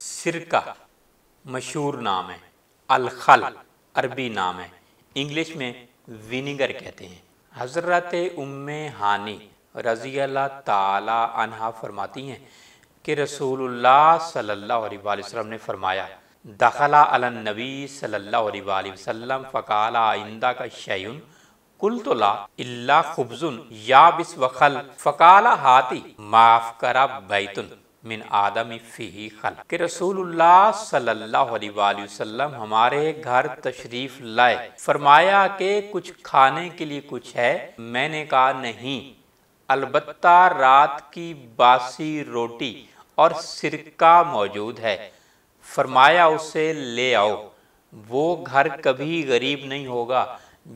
سرکہ مشہور نام ہے الخل عربی نام ہے انگلیش میں وینگر کہتے ہیں حضرت ام حانی رضی اللہ تعالی عنہ فرماتی ہیں کہ رسول اللہ صلی اللہ علیہ وآلہ وسلم نے فرمایا دخلا علی النبی صلی اللہ علیہ وآلہ وسلم فقالا آئندہ کا شیعن کل تو لا اللہ خبزن یا بس وخل فقالا ہاتی معاف کرا بیتن من آدم فیہی خل کہ رسول اللہ صلی اللہ علیہ وآلہ وسلم ہمارے گھر تشریف لائے فرمایا کہ کچھ کھانے کے لیے کچھ ہے میں نے کہا نہیں البتہ رات کی باسی روٹی اور سرکہ موجود ہے فرمایا اسے لے آؤ وہ گھر کبھی غریب نہیں ہوگا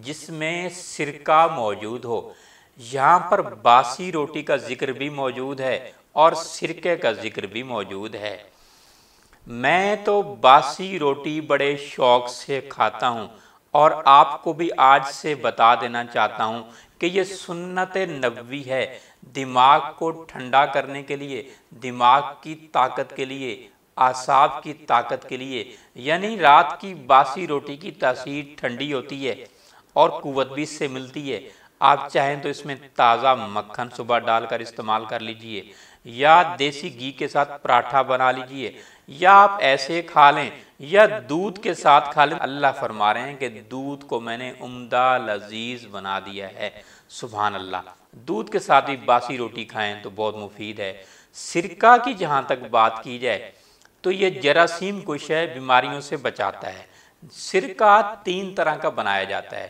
جس میں سرکہ موجود ہو یہاں پر باسی روٹی کا ذکر بھی موجود ہے اور سرکے کا ذکر بھی موجود ہے میں تو باسی روٹی بڑے شوق سے کھاتا ہوں اور آپ کو بھی آج سے بتا دینا چاہتا ہوں کہ یہ سنت نبوی ہے دماغ کو ٹھنڈا کرنے کے لیے دماغ کی طاقت کے لیے اعصاب کی طاقت کے لیے یعنی رات کی باسی روٹی کی تاثیر ٹھنڈی ہوتی ہے اور قوت بھی اس سے ملتی ہے آپ چاہیں تو اس میں تازہ مکھن صبح ڈال کر استعمال کر لیجئے یا دیسی گھی کے ساتھ پراٹھا بنا لیجئے یا آپ ایسے کھا لیں یا دودھ کے ساتھ کھا لیں اللہ فرما رہے ہیں کہ دودھ کو میں نے عمدہ لذیذ بنا دیا ہے سبحان اللہ دودھ کے ساتھ بھی باسی روٹی کھائیں تو بہت مفید ہے سرکہ کی جہاں تک بات کی جائے تو یہ جراثیم کش ہے بیماریوں سے بچاتا ہے سرکہ تین طرح کا بنایا جاتا ہے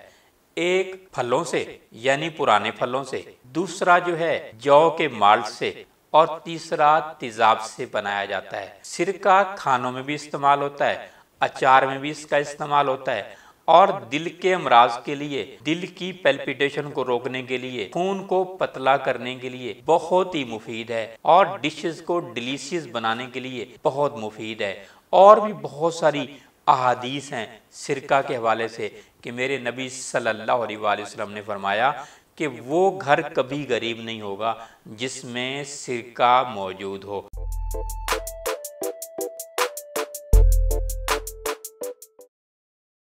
ایک پھلوں سے یعنی پرانے پھلوں سے دوسرا جو ہے جو کے مال سے اور تیسرا تیزاب سے بنایا جاتا ہے سرکہ کھانوں میں بھی استعمال ہوتا ہے اچار میں بھی اس کا استعمال ہوتا ہے اور دل کے امراض کے لیے دل کی پیلپیٹیشن کو روکنے کے لیے خون کو پتلا کرنے کے لیے بہت ہی مفید ہے اور ڈشز کو ڈلیسیز بنانے کے لیے بہت مفید ہے اور بھی بہت ساری احادیث ہیں سرکہ کے حوالے سے کہ میرے نبی صلی اللہ علیہ وآلہ وسلم نے فرمایا کہ وہ گھر کبھی غریب نہیں ہوگا جس میں سرکہ موجود ہو